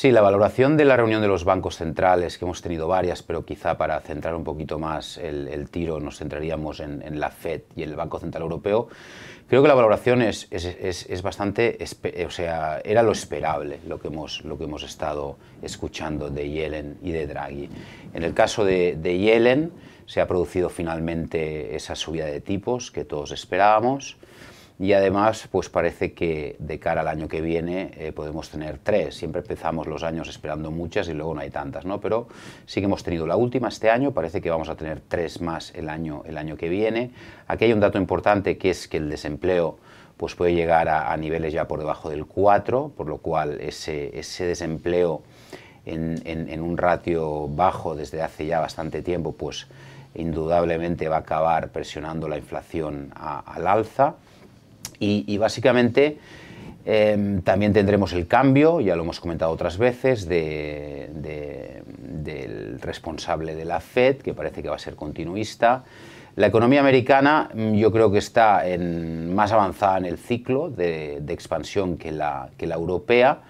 Sí, la valoración de la reunión de los bancos centrales, que hemos tenido varias, pero quizá para centrar un poquito más el, tiro nos centraríamos en, la FED y el Banco Central Europeo, creo que la valoración es, bastante, eh, o sea, era lo esperable lo que, hemos, lo que hemos estado escuchando de Yellen y de Draghi. En el caso de, de Yellen, se ha producido finalmente esa subida de tipos que todos esperábamos. Y además, pues parece que de cara al año que viene eh, podemos tener tres. Siempre empezamos los años esperando muchas y luego no hay tantas, ¿no? Pero sí que hemos tenido la última este año, parece que vamos a tener tres más el año, el año que viene. Aquí hay un dato importante que es que el desempleo pues puede llegar a, niveles ya por debajo del 4, por lo cual ese, desempleo en, un ratio bajo desde hace ya bastante tiempo, pues indudablemente va a acabar presionando la inflación al alza y, básicamente eh, también tendremos el cambio, ya lo hemos comentado otras veces, del responsable de la Fed, que parece que va a ser continuista. La economía americana mm, yo creo que está más avanzada en el ciclo de, expansión que la, que la europea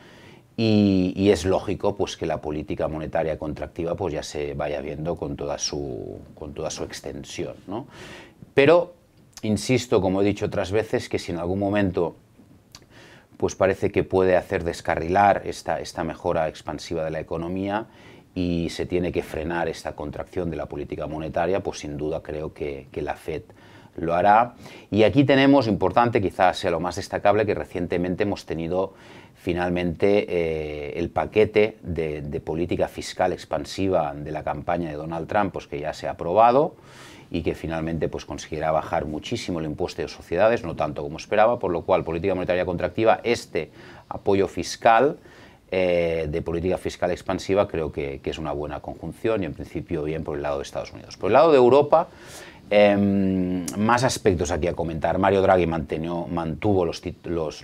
y, es lógico pues, que la política monetaria contractiva pues, ya se vaya viendo con toda su, con toda su extensión. ¿no? Pero Insisto, como he dicho otras veces, que si en algún momento pues parece que puede hacer descarrilar esta, mejora expansiva de la economía y se tiene que frenar esta contracción de la política monetaria, pues sin duda creo que, la FED lo hará. Y aquí tenemos, importante, quizás sea lo más destacable, que recientemente hemos tenido finalmente eh, el paquete de, de, política fiscal expansiva de la campaña de Donald Trump, pues que ya se ha aprobado y que finalmente pues, consiguiera bajar muchísimo el impuesto de sociedades, no tanto como esperaba, por lo cual política monetaria contractiva, este apoyo fiscal eh, de política fiscal expansiva creo que, que es una buena conjunción y en principio bien por el lado de Estados Unidos. Por el lado de Europa, Em, más aspectos aquí a comentar. Mario Draghi mantuvo los,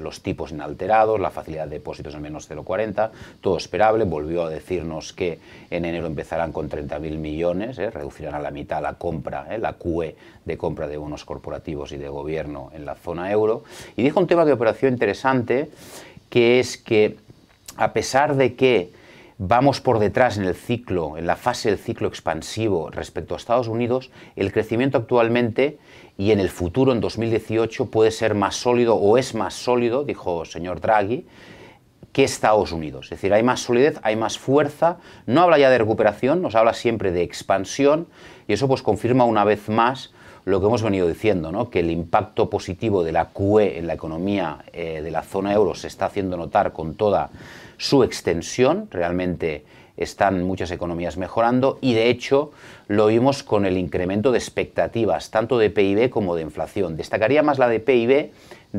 los, tipos inalterados, la facilidad de depósitos en menos 0,40, todo esperable. Volvió a decirnos que en enero empezarán con 30.000 millones, eh, reducirán a la mitad la compra, eh, la QE de compra de bonos corporativos y de gobierno en la zona euro. Y dijo un tema de operación interesante, que es que a pesar de que vamos por detrás en el ciclo, en la fase del ciclo expansivo respecto a Estados Unidos, el crecimiento actualmente y en el futuro, en 2018, puede ser más sólido o es más sólido, dijo el señor Draghi, que Estados Unidos. Es decir, hay más solidez, hay más fuerza, no habla ya de recuperación, nos habla siempre de expansión y eso pues confirma una vez más lo que hemos venido diciendo, ¿no? que el impacto positivo de la QE en la economía eh, de la zona euro se está haciendo notar con toda su extensión. Realmente están muchas economías mejorando y de hecho lo vimos con el incremento de expectativas, tanto de PIB como de inflación. Destacaría más la de PIB,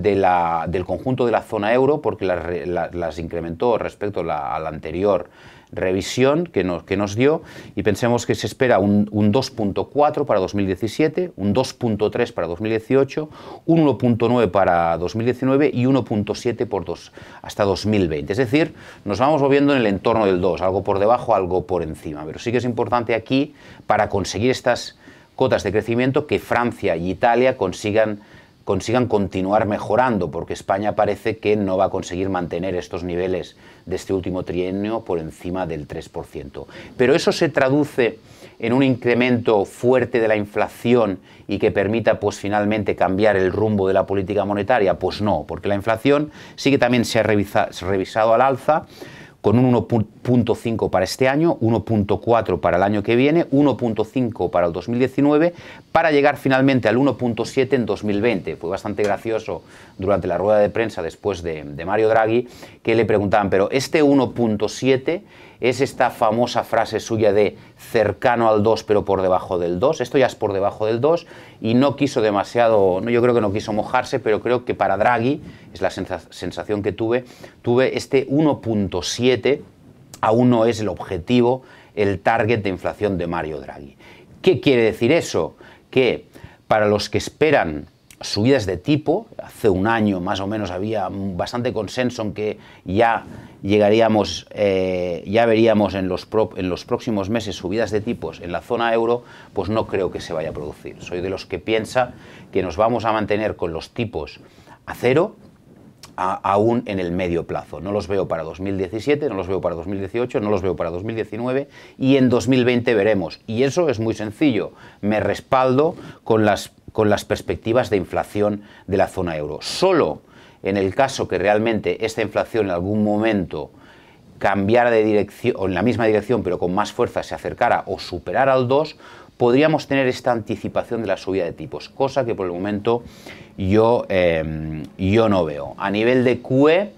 del conjunto de la zona euro porque las, incrementó respecto a la, anterior revisión que nos, que nos dio y pensemos que se espera un, 2.4 para 2017, un 2.3 para 2018, un 1.9 para 2019 y 1.7 por dos, hasta 2020. Es decir, nos vamos moviendo en el entorno del 2, algo por debajo, algo por encima. Pero sí que es importante aquí, para conseguir estas cotas de crecimiento, que Francia y Italia consigan consigan continuar mejorando, porque España parece que no va a conseguir mantener estos niveles de este último trienio por encima del 3%. Pero eso se traduce en un incremento fuerte de la inflación y que permita pues finalmente cambiar el rumbo de la política monetaria? Pues no, porque la inflación sí que también se ha, se ha revisado al alza, con un 1.5 para este año, 1.4 para el año que viene, 1.5 para el 2019, para llegar finalmente al 1.7 en 2020. Fue bastante gracioso durante la rueda de prensa después de, Mario Draghi que le preguntaban, pero este 1.7 es esta famosa frase suya de cercano al 2 pero por debajo del 2. Esto ya es por debajo del 2 y no quiso demasiado, no, yo creo que no quiso mojarse, pero creo que para Draghi, es la sensación que tuve, tuve este 1.7, aún no es el objetivo, el target de inflación de Mario Draghi. ¿Qué quiere decir eso? Que para los que esperan subidas de tipo. Hace un año más o menos había bastante consenso en que ya llegaríamos, eh, ya veríamos en los, en los próximos meses subidas de tipos en la zona euro, pues no creo que se vaya a producir. Soy de los que piensa que nos vamos a mantener con los tipos a cero aún en el medio plazo. No los veo para 2017, no los veo para 2018, no los veo para 2019 y en 2020 veremos. Y eso es muy sencillo. Me respaldo con las con las perspectivas de inflación de la zona euro. Solo en el caso que realmente esta inflación en algún momento cambiara de dirección, o en la misma dirección, pero con más fuerza se acercara o superara al 2, podríamos tener esta anticipación de la subida de tipos, cosa que por el momento yo, em, yo no veo. A nivel de QE,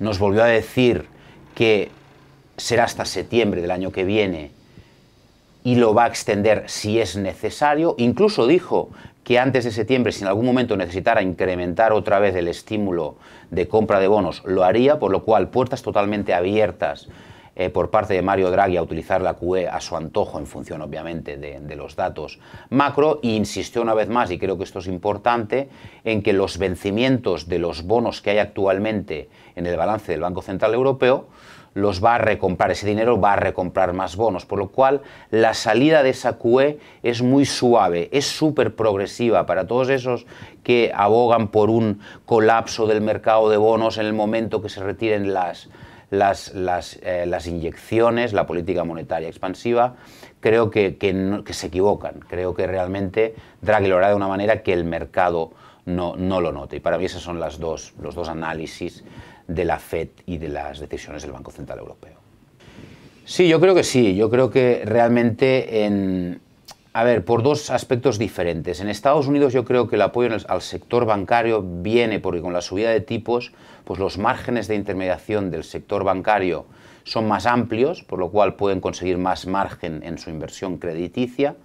nos volvió a decir que será hasta septiembre del año que viene y lo va a extender si es necesario. Incluso dijo que antes de septiembre, si en algún momento necesitara incrementar otra vez el estímulo de compra de bonos, lo haría, por lo cual puertas totalmente abiertas eh, por parte de Mario Draghi a utilizar la QE a su antojo en función obviamente de, los datos macro e insistió una vez más, y creo que esto es importante, en que los vencimientos de los bonos que hay actualmente en el balance del Banco Central Europeo los va a recomprar, ese dinero va a recomprar más bonos, por lo cual la salida de esa QE es muy suave, es súper progresiva para todos esos que abogan por un colapso del mercado de bonos en el momento que se retiren las, eh, inyecciones, la política monetaria expansiva, creo que, se equivocan, creo que realmente Draghi lo hará de una manera que el mercado no, lo note. Y para mí esos son las los dos análisis de la FED y de las decisiones del Banco Central Europeo. Sí, yo creo que sí. Yo creo que realmente A ver, por dos aspectos diferentes. En Estados Unidos yo creo que el apoyo al sector bancario viene porque con la subida de tipos, pues los márgenes de intermediación del sector bancario son más amplios, por lo cual pueden conseguir más margen en su inversión crediticia.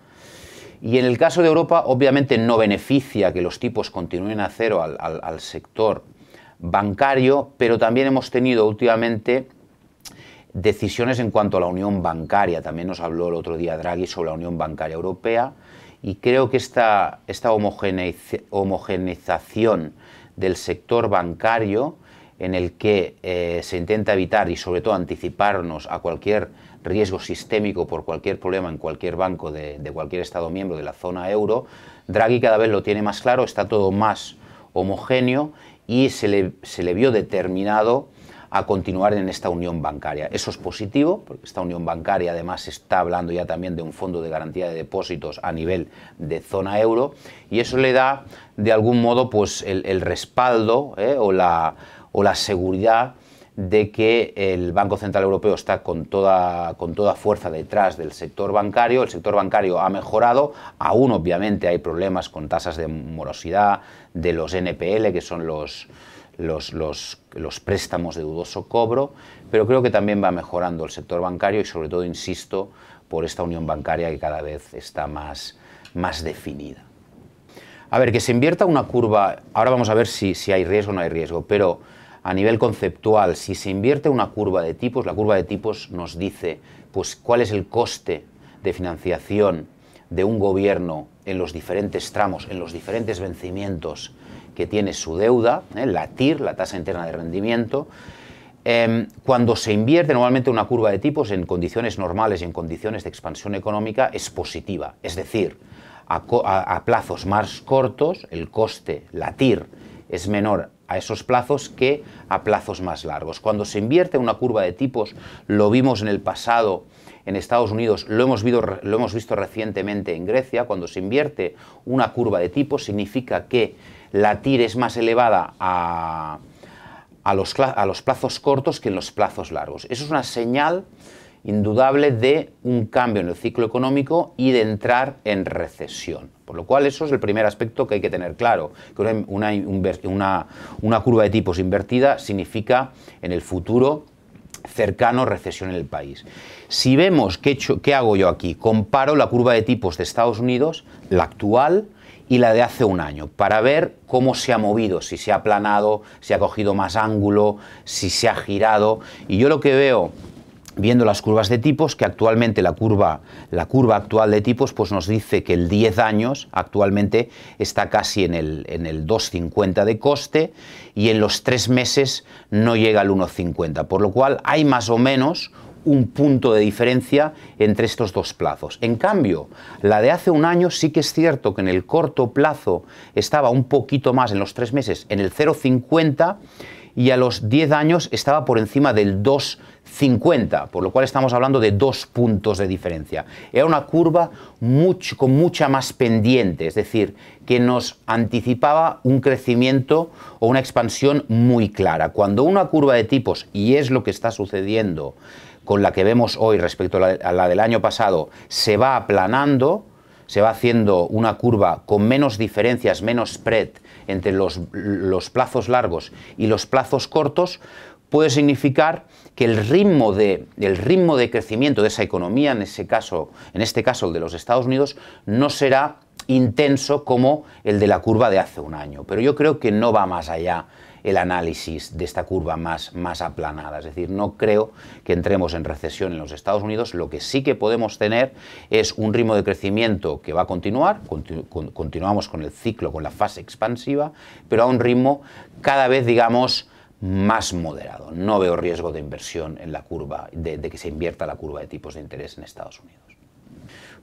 Y en el caso de Europa, obviamente no beneficia que los tipos continúen a cero al sector bancario, pero también hemos tenido últimamente decisiones en cuanto a la unión bancaria. También nos habló el otro día Draghi sobre la unión bancaria europea y creo que esta, esta homogeneización del sector bancario en el que eh, se intenta evitar y sobre todo anticiparnos a cualquier riesgo sistémico por cualquier problema en cualquier banco de cualquier Estado miembro de la zona euro, Draghi cada vez lo tiene más claro, está todo más homogéneo y se le, vio determinado a continuar en esta unión bancaria. Eso es positivo, porque esta unión bancaria además está hablando ya también de un fondo de garantía de depósitos a nivel de zona euro y eso le da de algún modo pues el, respaldo ¿eh? o, la, o la seguridad de que el Banco Central Europeo está con toda, fuerza detrás del sector bancario. El sector bancario ha mejorado, aún obviamente hay problemas con tasas de morosidad, de los NPL, que son los, los, préstamos de dudoso cobro, pero creo que también va mejorando el sector bancario y sobre todo, insisto, por esta unión bancaria que cada vez está más, más definida. A ver, que se invierta una curva, ahora vamos a ver si, si hay riesgo o no hay riesgo, pero a nivel conceptual, si se invierte una curva de tipos, la curva de tipos nos dice pues, cuál es el coste de financiación de un gobierno en los diferentes tramos, en los diferentes vencimientos que tiene su deuda, ¿eh? la TIR, la tasa interna de rendimiento. Em, cuando se invierte normalmente una curva de tipos en condiciones normales y en condiciones de expansión económica es positiva, es decir, a, a plazos más cortos el coste, la TIR, es menor a esos plazos que a plazos más largos. Cuando se invierte una curva de tipos, lo vimos en el pasado en Estados Unidos, lo hemos, visto, lo hemos visto recientemente en Grecia, cuando se invierte una curva de tipos significa que la TIR es más elevada a, los, a los plazos cortos que en los plazos largos. Eso es una señal indudable de un cambio en el ciclo económico y de entrar en recesión. Por lo cual eso es el primer aspecto que hay que tener claro, que una, curva de tipos invertida significa en el futuro cercano recesión en el país. Si vemos qué hago yo aquí, comparo la curva de tipos de Estados Unidos, la actual, y la de hace un año, para ver cómo se ha movido, si se ha aplanado, si ha cogido más ángulo, si se ha girado. Y yo lo que veo viendo las curvas de tipos, que actualmente la curva, actual de tipos pues nos dice que el 10 años actualmente está casi en el, en el 2,50 de coste y en los 3 meses no llega al 1,50, por lo cual hay más o menos un punto de diferencia entre estos dos plazos. En cambio, la de hace un año sí que es cierto que en el corto plazo estaba un poquito más, en los 3 meses, en el 0,50 y a los 10 años estaba por encima del 2,50 50, por lo cual estamos hablando de dos puntos de diferencia. Era una curva mucho, con mucha más pendiente, es decir, que nos anticipaba un crecimiento o una expansión muy clara. Cuando una curva de tipos, y es lo que está sucediendo con la que vemos hoy respecto a la, del año pasado, se va aplanando, se va haciendo una curva con menos diferencias, menos spread entre los plazos largos y los plazos cortos, puede significar que el ritmo de, ritmo de crecimiento de esa economía, en, ese caso, en este caso el de los Estados Unidos, no será intenso como el de la curva de hace un año. Pero yo creo que no va más allá el análisis de esta curva más, más aplanada. Es decir, no creo que entremos en recesión en los Estados Unidos. Lo que sí que podemos tener es un ritmo de crecimiento que va a continuar. continuamos con el ciclo, con la fase expansiva, pero a un ritmo cada vez, digamos, más moderado. No veo riesgo de inversión en la curva, de, que se invierta la curva de tipos de interés en Estados Unidos.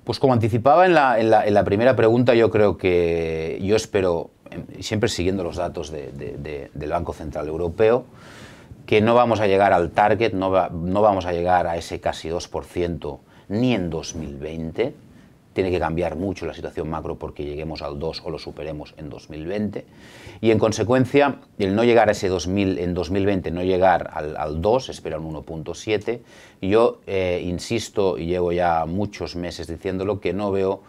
Pues como anticipaba en la, primera pregunta, yo creo que yo espero, em, siempre siguiendo los datos del Banco Central Europeo, que no vamos a llegar al target, no vamos a llegar a ese casi 2% ni en 2020 tiene que cambiar mucho la situación macro porque lleguemos al 2 o lo superemos en 2020. Y en consecuencia, el no llegar a ese 2000, en 2020, no llegar al, 2, espera un 1.7. Yo eh, insisto, y llevo ya muchos meses diciéndolo, que no veo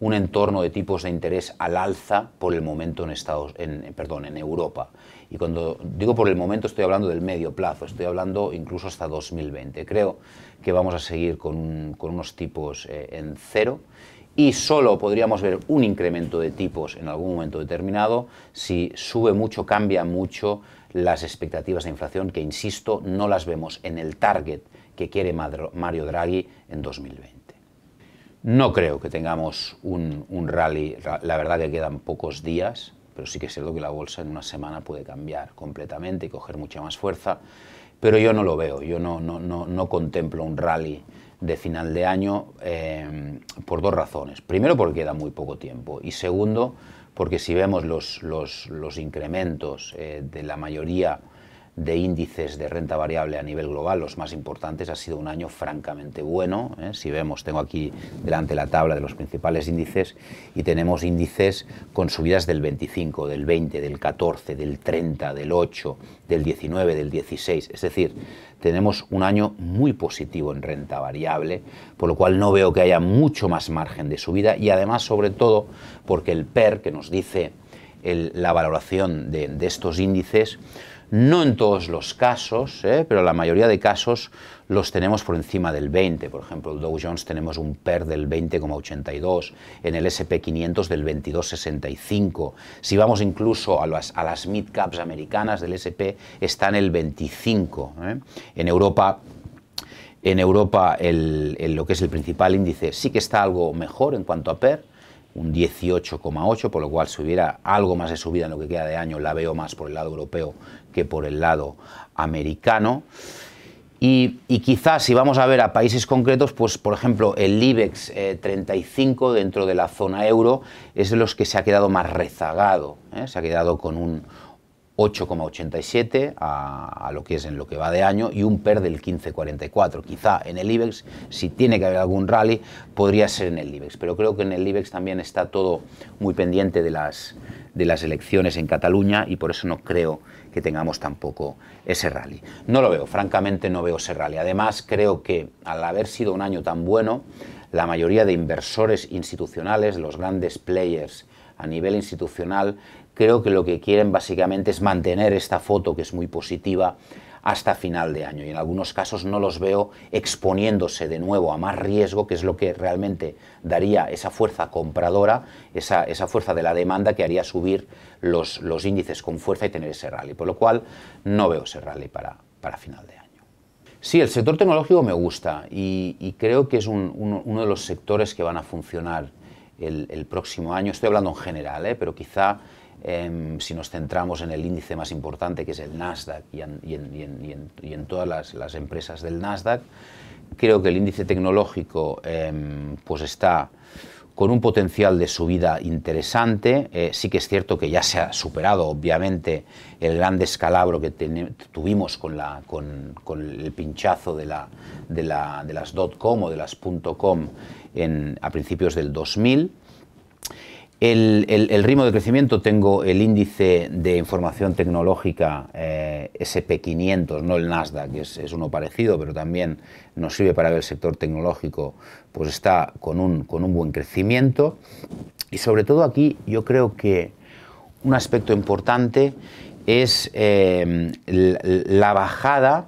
un entorno de tipos de interés al alza por el momento en, Estados, en, perdón, en Europa. Y cuando digo por el momento estoy hablando del medio plazo, estoy hablando incluso hasta 2020. Creo que vamos a seguir con, unos tipos eh, en cero y solo podríamos ver un incremento de tipos en algún momento determinado si sube mucho, cambia mucho las expectativas de inflación, que insisto, no las vemos en el target que quiere Mario Draghi en 2020. No creo que tengamos un rally, la verdad que quedan pocos días, pero sí que es cierto que la bolsa en una semana puede cambiar completamente y coger mucha más fuerza pero yo no lo veo, yo no, no, contemplo un rally de final de año eh, por dos razones. Primero, porque queda muy poco tiempo y segundo, porque si vemos los, incrementos eh, de la mayoría de índices de renta variable a nivel global, los más importantes, ha sido un año francamente bueno. ¿eh? Si vemos, tengo aquí delante la tabla de los principales índices y tenemos índices con subidas del 25, del 20, del 14, del 30, del 8, del 19, del 16. Es decir, tenemos un año muy positivo en renta variable, por lo cual no veo que haya mucho más margen de subida y además, sobre todo, porque el PER que nos dice la valoración de estos índices, no en todos los casos, ¿eh? pero la mayoría de casos los tenemos por encima del 20. Por ejemplo, el Dow Jones tenemos un PER del 20,82, en el SP500 del 22,65. Si vamos incluso a las, a mid caps americanas del SP, está en el 25. ¿eh? En Europa en Europa lo que es el principal índice sí que está algo mejor en cuanto a PER, un 18,8, por lo cual si hubiera algo más de subida en lo que queda de año, la veo más por el lado europeo que por el lado americano. Y, quizás si vamos a ver a países concretos, pues por ejemplo el IBEX 35 eh, dentro de la zona euro es de los que se ha quedado más rezagado, ¿eh? se ha quedado con un 8,87 a, lo que es en lo que va de año y un PER del 15,44. Quizá en el IBEX, si tiene que haber algún rally, podría ser en el IBEX, pero creo que en el IBEX también está todo muy pendiente de las, de las elecciones en Cataluña y por eso no creo que tengamos tampoco ese rally. No lo veo, francamente no veo ese rally. Además, creo que al haber sido un año tan bueno, la mayoría de inversores institucionales, los grandes players, a nivel institucional creo que lo que quieren básicamente es mantener esta foto que es muy positiva hasta final de año y en algunos casos no los veo exponiéndose de nuevo a más riesgo, que es lo que realmente daría esa fuerza compradora, esa, fuerza de la demanda que haría subir los, los, índices con fuerza y tener ese rally, por lo cual no veo ese rally para, para final de año. Sí, el sector tecnológico me gusta y, creo que es uno de los sectores que van a funcionar el, próximo año, estoy hablando en general, ¿eh? pero quizá Em, si nos centramos en el índice más importante, que es el Nasdaq, y en, todas las, empresas del Nasdaq, creo que el índice tecnológico em, pues está con un potencial de subida interesante. Eh, sí que es cierto que ya se ha superado, obviamente, el gran descalabro que tuvimos con, el pinchazo de, la, de, las .com o de las .com a principios del 2000. El, ritmo de crecimiento tengo el índice de información tecnológica eh, SP500, no el Nasdaq, que es, uno parecido, pero también nos sirve para ver el sector tecnológico, pues está con un, buen crecimiento. Y sobre todo aquí yo creo que un aspecto importante es eh, la bajada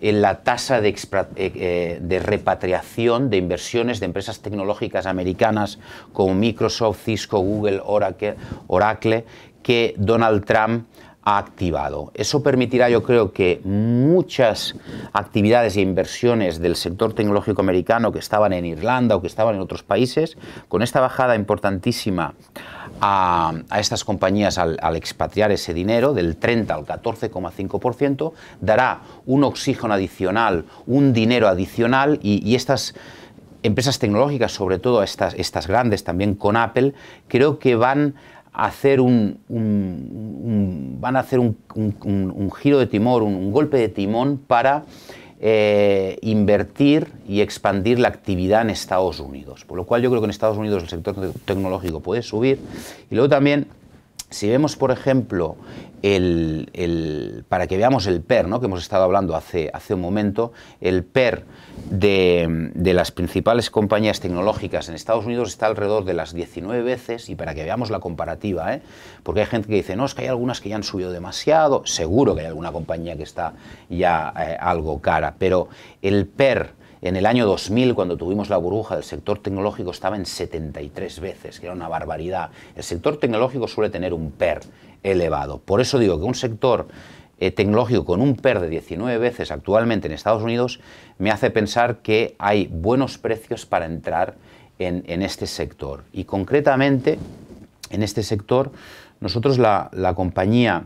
en la tasa eh, eh, de, repatriación de inversiones de empresas tecnológicas americanas como Microsoft, Cisco, Google, Oracle que Donald Trump ha activado. Eso permitirá, yo creo, que muchas actividades e inversiones del sector tecnológico americano que estaban en Irlanda o que estaban en otros países, con esta bajada importantísima a, estas compañías al, expatriar ese dinero del 30 al 14,5%, dará un oxígeno adicional, un dinero adicional y, estas empresas tecnológicas, sobre todo estas grandes, también con Apple, creo que van hacer un, van a hacer un, giro de timón, un, golpe de timón para eh, invertir y expandir la actividad en Estados Unidos. Por lo cual yo creo que en Estados Unidos el sector tecnológico puede subir. Y luego también si vemos, por ejemplo, el, para que veamos el PER, ¿no? que hemos estado hablando hace, hace un momento, el PER de, las principales compañías tecnológicas en Estados Unidos está alrededor de las 19 veces, y para que veamos la comparativa, ¿eh? porque hay gente que dice, no, es que hay algunas que ya han subido demasiado, seguro que hay alguna compañía que está ya eh, algo cara, pero el PER en el año 2000, cuando tuvimos la burbuja del sector tecnológico, estaba en 73 veces, que era una barbaridad. El sector tecnológico suele tener un PER elevado. Por eso digo que un sector eh, tecnológico con un PER de 19 veces actualmente en Estados Unidos me hace pensar que hay buenos precios para entrar en, este sector. Y concretamente, en este sector, nosotros la, compañía...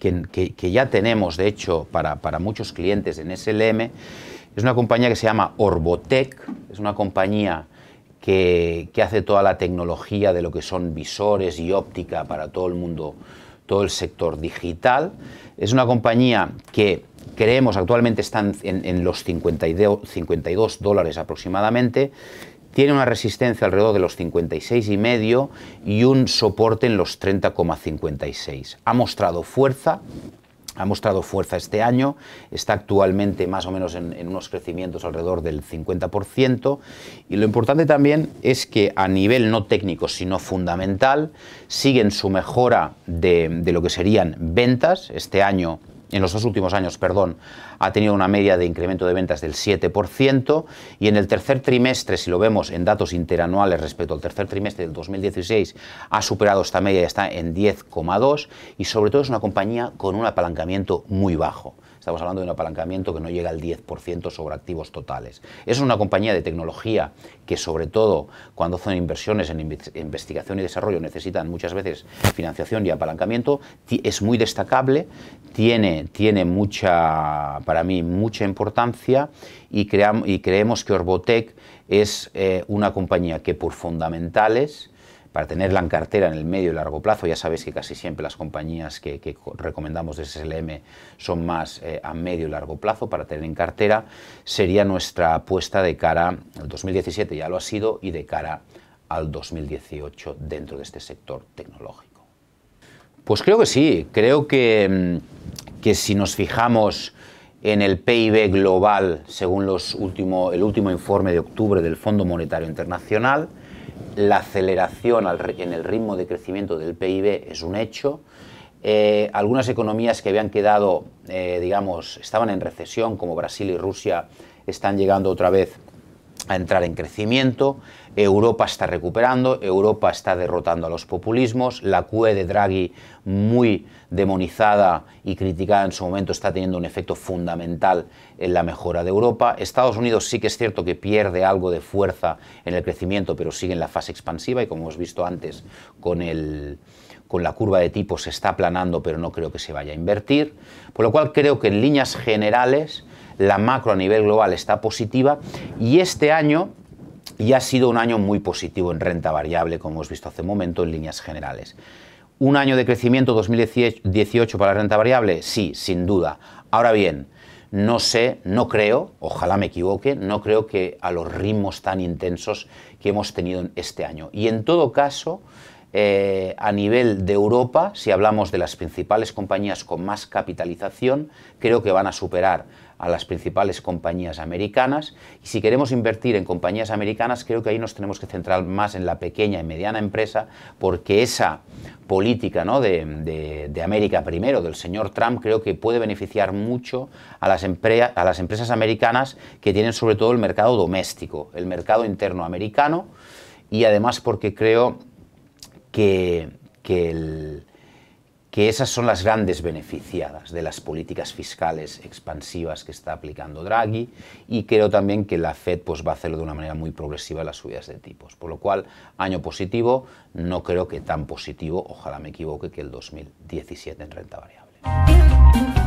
Que, ya tenemos, de hecho, para muchos clientes en SLM, es una compañía que se llama Orbotech, es una compañía que, hace toda la tecnología de lo que son visores y óptica para todo el mundo, todo el sector digital. Es una compañía que creemos actualmente está en, los 52, 52 dólares aproximadamente tiene una resistencia alrededor de los 56,5 y medio y un soporte en los 30,56. Ha mostrado fuerza ha mostrado fuerza este año, está actualmente más o menos en, unos crecimientos alrededor del 50% y lo importante también es que a nivel no técnico sino fundamental siguen su mejora de lo que serían ventas, este año en los dos últimos años, perdón, ha tenido una media de incremento de ventas del 7% y en el tercer trimestre, si lo vemos en datos interanuales respecto al tercer trimestre del 2016, ha superado esta media y está en 10,2 y sobre todo es una compañía con un apalancamiento muy bajo. Estamos hablando de un apalancamiento que no llega al 10% sobre activos totales. Es una compañía de tecnología que sobre todo cuando hacen inversiones en investigación y desarrollo necesitan muchas veces financiación y apalancamiento. Es muy destacable, tiene, tiene mucha, para mí, mucha importancia y, y creemos que Orbotec es eh, una compañía que por fundamentales para tenerla en cartera en el medio y largo plazo. Ya sabéis que casi siempre las compañías que, recomendamos de SSLM son más eh, a medio y largo plazo para tener en cartera. Sería nuestra apuesta de cara al 2017, ya lo ha sido, y de cara al 2018 dentro de este sector tecnológico. Pues creo que sí, creo que, mm, que si nos fijamos en el PIB global, según los último, el último informe de octubre del Fondo Monetario Internacional, la aceleración en el ritmo de crecimiento del PIB es un hecho. Eh, algunas economías que habían quedado, eh, digamos, estaban en recesión, como Brasil y Rusia, están llegando otra vez a entrar en crecimiento. Europa está recuperando, Europa está derrotando a los populismos, la QE de Draghi muy demonizada y criticada en su momento está teniendo un efecto fundamental en la mejora de Europa. Estados Unidos sí que es cierto que pierde algo de fuerza en el crecimiento, pero sigue en la fase expansiva y como hemos visto antes con la curva de tipos se está aplanando, pero no creo que se vaya a invertir. Por lo cual creo que en líneas generales la macro a nivel global está positiva y este año ya ha sido un año muy positivo en renta variable, como hemos visto hace un momento en líneas generales. ¿Un año de crecimiento 2018 para la renta variable? Sí, sin duda. Ahora bien, no sé, no creo, ojalá me equivoque, no creo que a los ritmos tan intensos que hemos tenido este año. Y en todo caso, eh, a nivel de Europa, si hablamos de las principales compañías con más capitalización, creo que van a superar a las principales compañías americanas. Y si queremos invertir en compañías americanas, creo que ahí nos tenemos que centrar más en la pequeña y mediana empresa, porque esa política ¿no? de, América primero, del señor Trump, creo que puede beneficiar mucho a las, a las empresas americanas que tienen sobre todo el mercado doméstico, el mercado interno americano, y además porque creo que, que el que esas son las grandes beneficiadas de las políticas fiscales expansivas que está aplicando Draghi y creo también que la Fed pues, va a hacerlo de una manera muy progresiva las subidas de tipos. Por lo cual, año positivo, no creo que tan positivo, ojalá me equivoque, que el 2017 en renta variable.